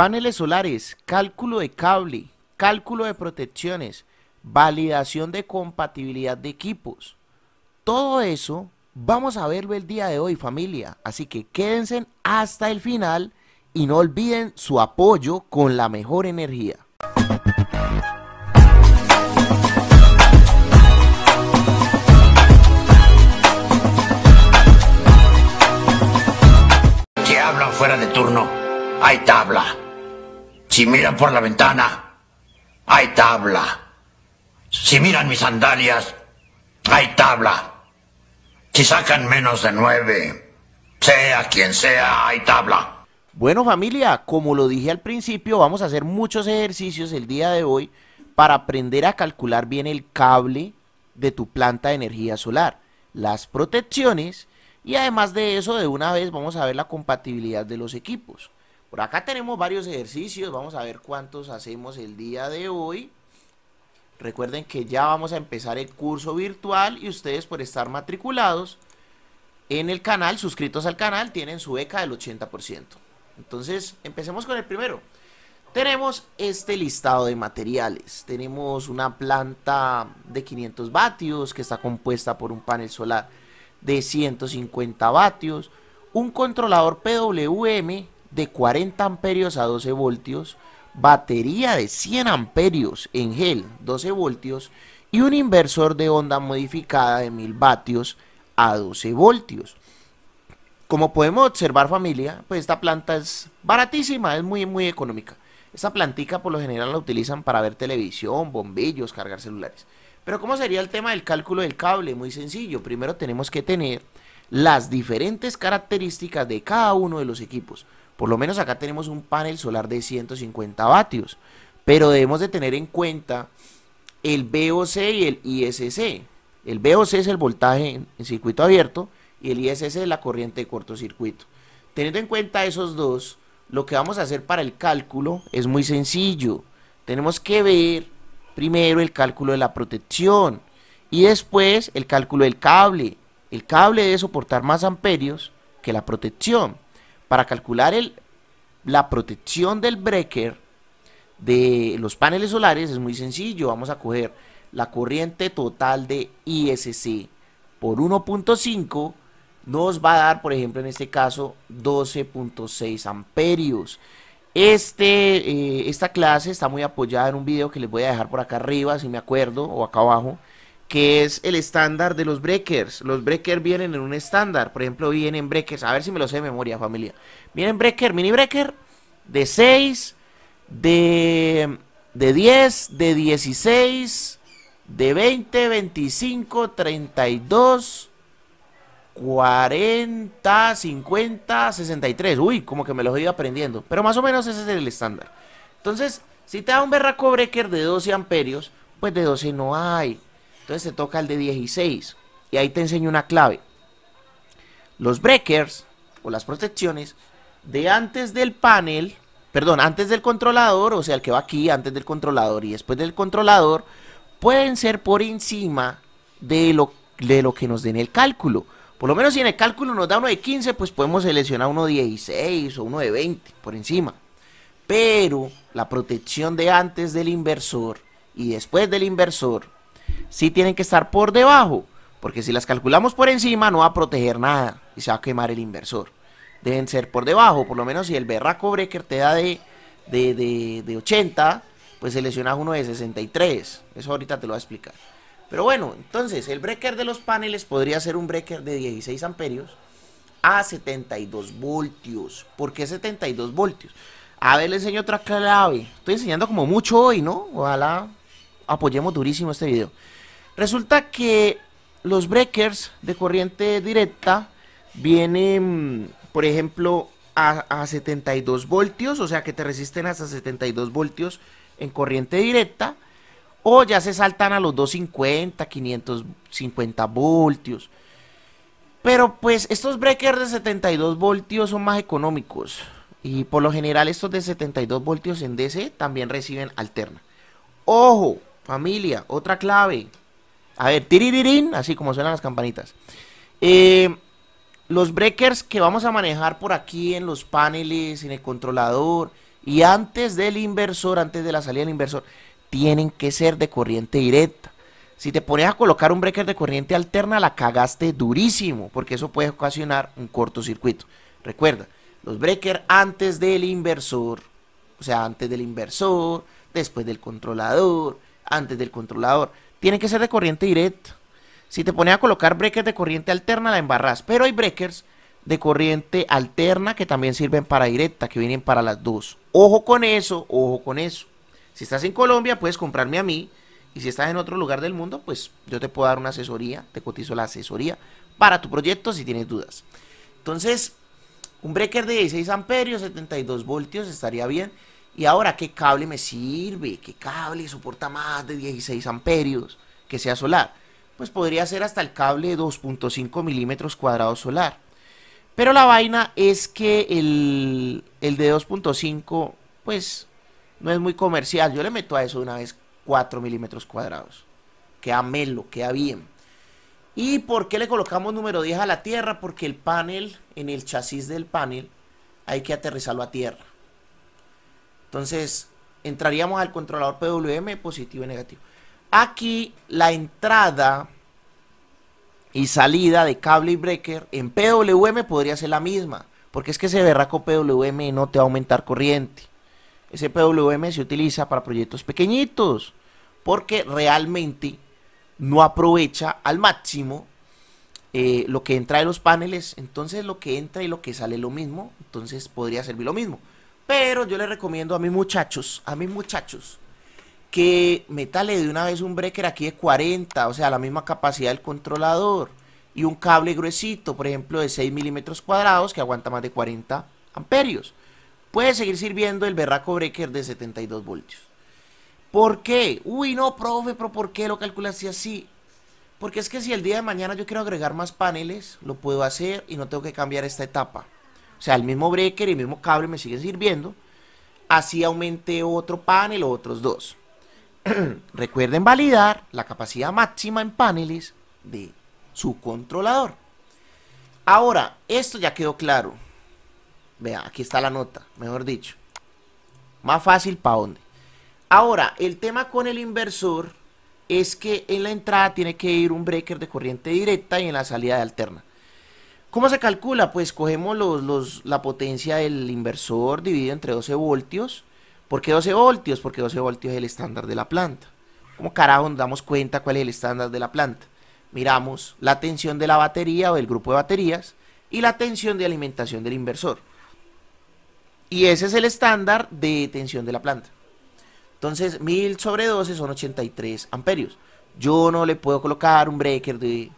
Paneles solares, cálculo de cable, cálculo de protecciones, validación de compatibilidad de equipos. Todo eso vamos a verlo el día de hoy familia, así que quédense hasta el final y no olviden su apoyo con la mejor energía. ¿Qué hablan fuera de turno, hay tabla. Si miran por la ventana, hay tabla. Si miran mis sandalias, hay tabla. Si sacan menos de nueve, sea quien sea, hay tabla. Bueno familia, como lo dije al principio, vamos a hacer muchos ejercicios el día de hoy para aprender a calcular bien el cable de tu planta de energía solar, las protecciones y además de eso de una vez vamos a ver la compatibilidad de los equipos. Por acá tenemos varios ejercicios, vamos a ver cuántos hacemos el día de hoy. Recuerden que ya vamos a empezar el curso virtual y ustedes por estar matriculados en el canal, suscritos al canal, tienen su beca del 80%. Entonces, empecemos con el primero. Tenemos este listado de materiales. Tenemos una planta de 500 vatios que está compuesta por un panel solar de 150 vatios, un controlador PWM de 40 amperios a 12 voltios, batería de 100 amperios en gel 12 voltios y un inversor de onda modificada de 1000 vatios a 12 voltios. Como podemos observar familia, pues esta planta es baratísima, es muy muy económica. Esta plantica por lo general la utilizan para ver televisión, bombillos, cargar celulares. Pero ¿cómo sería el tema del cálculo del cable? Muy sencillo, primero tenemos que tener las diferentes características de cada uno de los equipos. Por lo menos acá tenemos un panel solar de 150 vatios, pero debemos de tener en cuenta el VOC y el ISC. El VOC es el voltaje en, circuito abierto y el ISC es la corriente de cortocircuito. Teniendo en cuenta esos dos, lo que vamos a hacer para el cálculo es muy sencillo. Tenemos que ver primero el cálculo de la protección y después el cálculo del cable. El cable debe soportar más amperios que la protección para calcular la protección del breaker de los paneles solares es muy sencillo. Vamos a coger la corriente total de ISC por 1.5 nos va a dar, por ejemplo, en este caso 12.6 amperios. Este, eh, esta clase está muy apoyada en un video que les voy a dejar por acá arriba, si me acuerdo, o acá abajo, que es el estándar de los breakers. Los breakers vienen en un estándar. Por ejemplo, vienen breakers. A ver si me lo sé de memoria, familia. Vienen breaker, mini breaker de 6, de, de 10, de 16, de 20, 25, 32, 40, 50, 63. Uy, como que me los he ido aprendiendo. Pero más o menos ese es el estándar. Entonces, si te da un berraco breaker de 12 amperios, pues de 12 no hay. Entonces se toca el de 16 y ahí te enseño una clave. Los breakers o las protecciones de antes del panel, perdón, antes del controlador, o sea, el que va aquí antes del controlador y después del controlador, pueden ser por encima de lo, de lo que nos den el cálculo. Por lo menos si en el cálculo nos da uno de 15, pues podemos seleccionar uno de 16 o uno de 20 por encima. Pero la protección de antes del inversor y después del inversor sí tienen que estar por debajo, porque si las calculamos por encima no va a proteger nada y se va a quemar el inversor. Deben ser por debajo, por lo menos si el berraco breaker te da de, de, de 80, pues seleccionas uno de 63. Eso ahorita te lo voy a explicar. Pero bueno, entonces el breaker de los paneles podría ser un breaker de 16 amperios a 72 voltios. ¿Por qué 72 voltios? A ver, le enseño otra clave. Estoy enseñando como mucho hoy, ¿no? Ojalá apoyemos durísimo este video. Resulta que los breakers de corriente directa vienen, por ejemplo, a, 72 voltios, o sea que te resisten hasta 72 voltios en corriente directa, o ya se saltan a los 250, 550 voltios. Pero pues estos breakers de 72 voltios son más económicos. Y por lo general estos de 72 voltios en DC también reciben alterna. Ojo, familia, otra clave. A ver, tiririrín, así como suenan las campanitas. Eh, los breakers que vamos a manejar por aquí en los paneles, en el controlador y antes del inversor, antes de la salida del inversor, tienen que ser de corriente directa. Si te pones a colocar un breaker de corriente alterna, la cagaste durísimo, porque eso puede ocasionar un cortocircuito. Recuerda, los breakers antes del inversor, o sea, antes del inversor, después del controlador, antes del controlador tiene que ser de corriente directa. Si te pones a colocar breakers de corriente alterna, la embarras. Pero hay breakers de corriente alterna que también sirven para directa, que vienen para las dos. Ojo con eso, ojo con eso. Si estás en Colombia, puedes comprarme a mí. Y si estás en otro lugar del mundo, pues yo te puedo dar una asesoría, te cotizo la asesoría para tu proyecto si tienes dudas. Entonces, un breaker de 16 amperios, 72 voltios estaría bien. Y ahora, ¿qué cable me sirve? ¿Qué cable soporta más de 16 amperios que sea solar? Pues podría ser hasta el cable de 2.5 milímetros cuadrados solar. Pero la vaina es que el, el de 2.5, pues no es muy comercial. Yo le meto a eso de una vez 4 milímetros cuadrados. Queda melo, queda bien. ¿Y por qué le colocamos número 10 a la tierra? Porque el panel, en el chasis del panel, hay que aterrizarlo a tierra. Entonces, entraríamos al controlador PWM positivo y negativo. Aquí la entrada y salida de cable y breaker en PWM podría ser la misma, porque es que ese verraco PWM no te va a aumentar corriente. Ese PWM se utiliza para proyectos pequeñitos, porque realmente no aprovecha al máximo eh, lo que entra de los paneles, entonces lo que entra y lo que sale es lo mismo, entonces podría servir lo mismo. Pero yo le recomiendo a mis muchachos, a mis muchachos, que metale de una vez un breaker aquí de 40, o sea, la misma capacidad del controlador. Y un cable gruesito, por ejemplo, de 6 milímetros cuadrados, que aguanta más de 40 amperios. Puede seguir sirviendo el berraco breaker de 72 voltios. ¿Por qué? Uy, no, profe, pero ¿por qué lo calculaste así? Porque es que si el día de mañana yo quiero agregar más paneles, lo puedo hacer y no tengo que cambiar esta etapa. O sea, el mismo breaker y el mismo cable me siguen sirviendo. Así aumenté otro panel o otros dos. Recuerden validar la capacidad máxima en paneles de su controlador. Ahora, esto ya quedó claro. Vea, aquí está la nota, mejor dicho. Más fácil para dónde. Ahora, el tema con el inversor es que en la entrada tiene que ir un breaker de corriente directa y en la salida de alterna. ¿Cómo se calcula? Pues cogemos los, la potencia del inversor dividido entre 12 voltios. ¿Por qué 12 voltios? Porque 12 voltios es el estándar de la planta. ¿Cómo carajo nos damos cuenta cuál es el estándar de la planta? Miramos la tensión de la batería o del grupo de baterías y la tensión de alimentación del inversor. Y ese es el estándar de tensión de la planta. Entonces, 1000 sobre 12 son 83 amperios. Yo no le puedo colocar un breaker de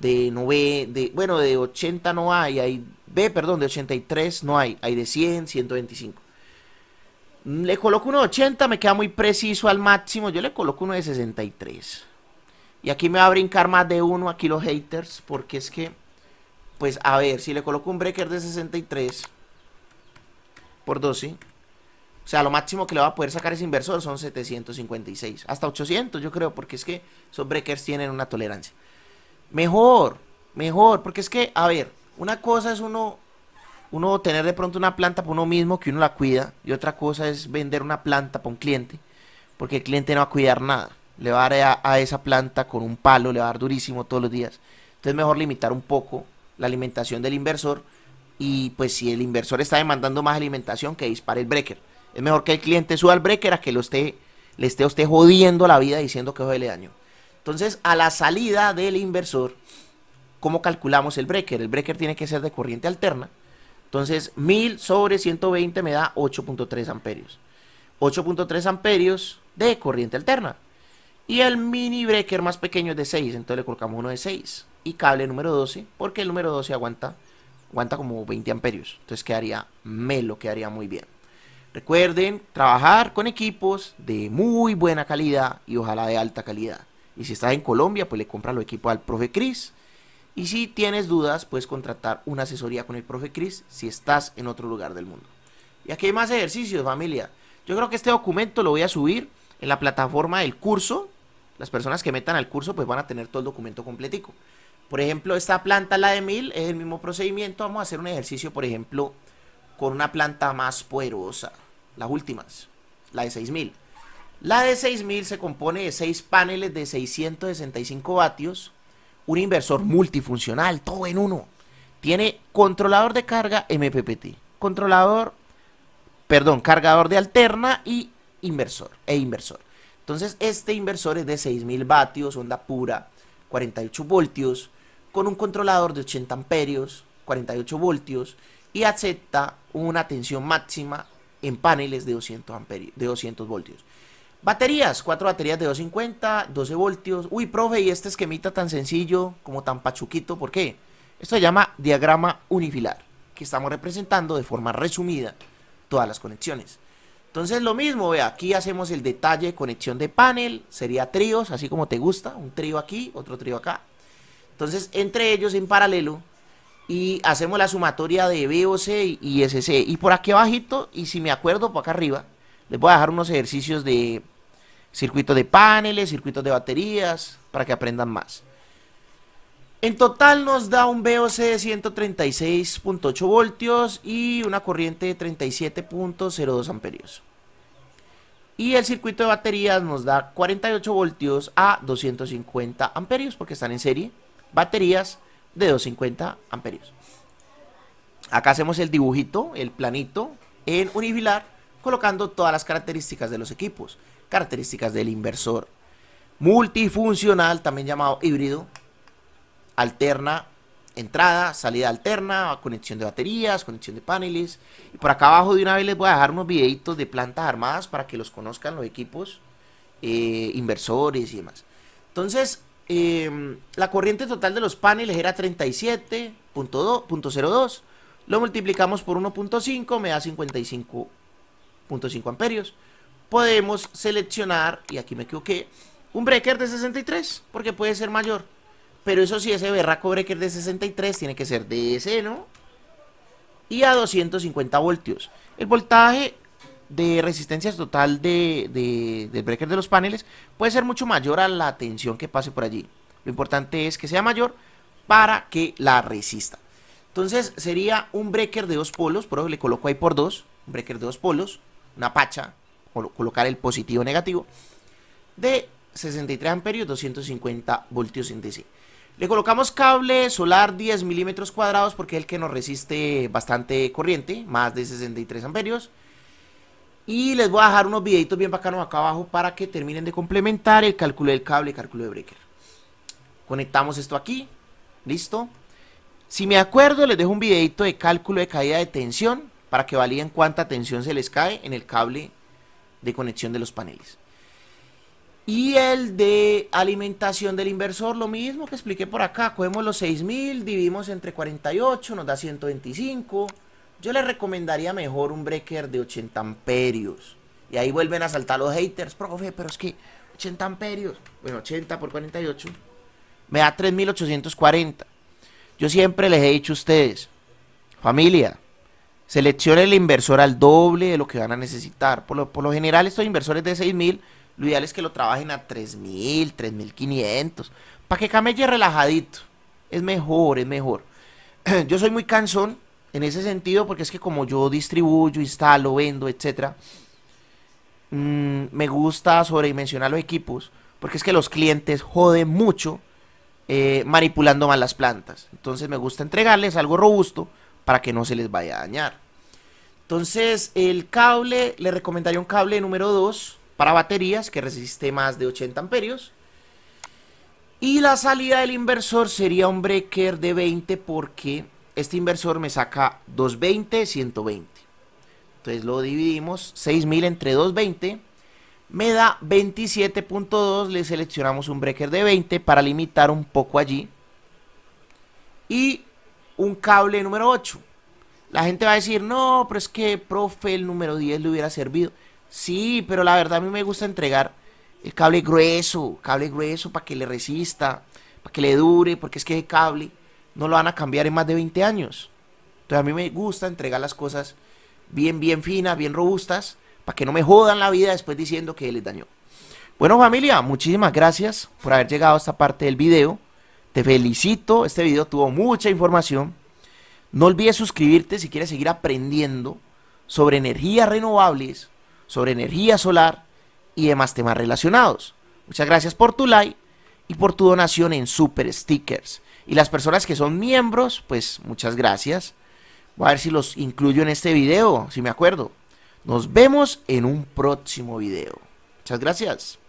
de, de bueno, de 80 no hay, hay B, perdón, de 83 no hay, hay de 100, 125. Mm, le coloco uno de 80, me queda muy preciso al máximo, yo le coloco uno de 63. Y aquí me va a brincar más de uno, aquí los haters, porque es que, pues a ver, si le coloco un breaker de 63 por 12, o sea, lo máximo que le va a poder sacar ese inversor son 756, hasta 800 yo creo, porque es que esos breakers tienen una tolerancia. Mejor, mejor, porque es que, a ver, una cosa es uno, uno tener de pronto una planta para uno mismo que uno la cuida, y otra cosa es vender una planta para un cliente, porque el cliente no va a cuidar nada, le va a dar a, esa planta con un palo, le va a dar durísimo todos los días. Entonces mejor limitar un poco la alimentación del inversor y pues si el inversor está demandando más alimentación que dispare el breaker. Es mejor que el cliente suba al breaker a que lo esté, le esté usted jodiendo la vida diciendo que hoy le daño. Entonces, a la salida del inversor, ¿cómo calculamos el breaker? El breaker tiene que ser de corriente alterna. Entonces, 1000 sobre 120 me da 8.3 amperios. 8.3 amperios de corriente alterna. Y el mini breaker más pequeño es de 6, entonces le colocamos uno de 6. Y cable número 12, porque el número 12 aguanta, aguanta como 20 amperios. Entonces quedaría melo, quedaría muy bien. Recuerden trabajar con equipos de muy buena calidad y ojalá de alta calidad. Y si estás en Colombia, pues le compras los equipos al profe Cris. Y si tienes dudas, puedes contratar una asesoría con el profe Cris si estás en otro lugar del mundo. Y aquí hay más ejercicios, familia. Yo creo que este documento lo voy a subir en la plataforma del curso. Las personas que metan al curso pues van a tener todo el documento completico. Por ejemplo, esta planta, la de mil, es el mismo procedimiento. Vamos a hacer un ejercicio, por ejemplo, con una planta más poderosa. Las últimas, la de 6000. La de 6000 se compone de 6 paneles de 665 vatios, un inversor multifuncional, todo en uno. Tiene controlador de carga MPPT, controlador, perdón, cargador de alterna y inversor e inversor. Entonces, este inversor es de 6000 vatios, onda pura, 48 voltios, con un controlador de 80 amperios, 48 voltios y acepta una tensión máxima en paneles de 200 amperios, de 200 voltios. Baterías, cuatro baterías de 250, 12 voltios. Uy, profe, y este esquemita tan sencillo, como tan pachuquito, ¿por qué? Esto se llama diagrama unifilar, que estamos representando de forma resumida todas las conexiones. Entonces lo mismo, vea, aquí hacemos el detalle, conexión de panel, sería tríos, así como te gusta, un trío aquí, otro trío acá. Entonces, entre ellos en paralelo, y hacemos la sumatoria de BOC y SC. Y por aquí abajito, y si me acuerdo, por acá arriba, les voy a dejar unos ejercicios de circuitos de paneles, circuitos de baterías, para que aprendan más. En total nos da un VOC de 136.8 voltios y una corriente de 37.02 amperios. Y el circuito de baterías nos da 48 voltios a 250 amperios porque están en serie. Baterías de 250 amperios. Acá hacemos el dibujito, el planito en unifilar colocando todas las características de los equipos, características del inversor, multifuncional, también llamado híbrido, alterna, entrada, salida alterna, conexión de baterías, conexión de paneles. Y por acá abajo de una vez les voy a dejar unos videitos de plantas armadas para que los conozcan los equipos, eh, inversores y demás. Entonces, em, la corriente total de los paneles era 37.02, lo multiplicamos por 1.5, me da 55 .5 amperios, podemos seleccionar, y aquí me equivoqué, un breaker de 63, porque puede ser mayor. Pero eso sí, ese berraco breaker de 63 tiene que ser de ese, ¿no? Y a 250 voltios. El voltaje de resistencia total de, del breaker de los paneles puede ser mucho mayor a la tensión que pase por allí. Lo importante es que sea mayor para que la resista. Entonces sería un breaker de dos polos, por eso le coloco ahí por dos, un breaker de dos polos, una pacha, colocar el positivo negativo, de 63 amperios, 250 voltios en DC. Le colocamos cable solar 10 milímetros cuadrados porque es el que nos resiste bastante corriente, más de 63 amperios. Y les voy a dejar unos videitos bien bacanos acá abajo para que terminen de complementar el cálculo del cable y cálculo de breaker. Conectamos esto aquí, listo. Si me acuerdo les dejo un videito de cálculo de caída de tensión para que valían cuánta tensión se les cae en el cable de conexión de los paneles. Y el de alimentación del inversor, lo mismo que expliqué por acá. Cogemos los 6.000, dividimos entre 48, nos da 125. Yo les recomendaría mejor un breaker de 80 amperios. Y ahí vuelven a saltar los haters. Profe, pero es que 80 amperios. Bueno, 80 por 48. Me da 3.840. Yo siempre les he dicho a ustedes, familia, Seleccione el inversor al doble de lo que van a necesitar. Por lo, general, estos inversores de 6.000, lo ideal es que lo trabajen a 3.000, 3.500, para que camelle relajadito. Es mejor, es mejor. Yo soy muy cansón en ese sentido, porque es que como yo distribuyo, instalo, vendo, etcétera, mm, me gusta sobredimensionar los equipos, porque es que los clientes joden mucho eh, manipulando mal las plantas. Entonces me gusta entregarles algo robusto para que no se les vaya a dañar. Entonces, el cable, le recomendaría un cable número 2 para baterías que resiste más de 80 amperios. Y la salida del inversor sería un breaker de 20 porque este inversor me saca 220, 120. Entonces lo dividimos, 6000 entre 220 me da 27.2, le seleccionamos un breaker de 20 para limitar un poco allí. Y un cable número 8. La gente va a decir, no, pero es que, profe, el número 10 le hubiera servido. Sí, pero la verdad a mí me gusta entregar el cable grueso, cable grueso para que le resista, para que le dure, porque es que el cable no lo van a cambiar en más de 20 años. Entonces a mí me gusta entregar las cosas bien, bien finas, bien robustas, para que no me jodan la vida después diciendo que les dañó. Bueno familia, muchísimas gracias por haber llegado a esta parte del video. Te felicito, este video tuvo mucha información. No olvides suscribirte si quieres seguir aprendiendo sobre energías renovables, sobre energía solar y demás temas relacionados. Muchas gracias por tu like y por tu donación en Super Stickers. Y las personas que son miembros, pues muchas gracias. Voy a ver si los incluyo en este video, si me acuerdo. Nos vemos en un próximo video. Muchas gracias.